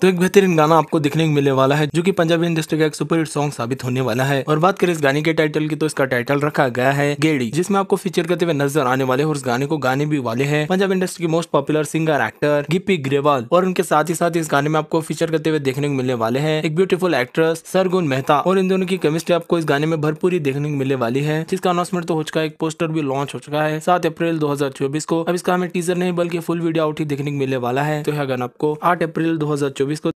तो एक बेहतरीन गाना आपको देखने को मिलने वाला है जो कि पंजाबी इंडस्ट्री का एक सुपरहिट सॉन्ग साबित होने वाला है और बात करें इस गाने के टाइटल की तो इसका टाइटल रखा गया है गेड़ी जिसमें आपको फीचर करते हुए नजर आने वाले और इस गाने को गाने भी वाले हैं पंजाब इंडस्ट्री के most popular singer actor Gippy Grewal और उनके साथ ही साथ इस गाने में आपको फीचर करते हुए देखने को मिलने वाले है एक ब्यूटीफुल एक्ट्रेस सरगुन मेहता और इन दोनों की केमिस्ट्री आपको इस गाने में भरपूरी देखने को मिलने वाली है जिसका अनाउंसमेंट तो हो चुका है एक पोस्टर भी लॉन्च हो चुका है सात अप्रैल दो को अब इसका हमें टीजर नहीं बल्कि फुल वीडियो आउट ही देखने को मिलने वाला है तो यह गाना आपको आठ अप्रैल दो Obispo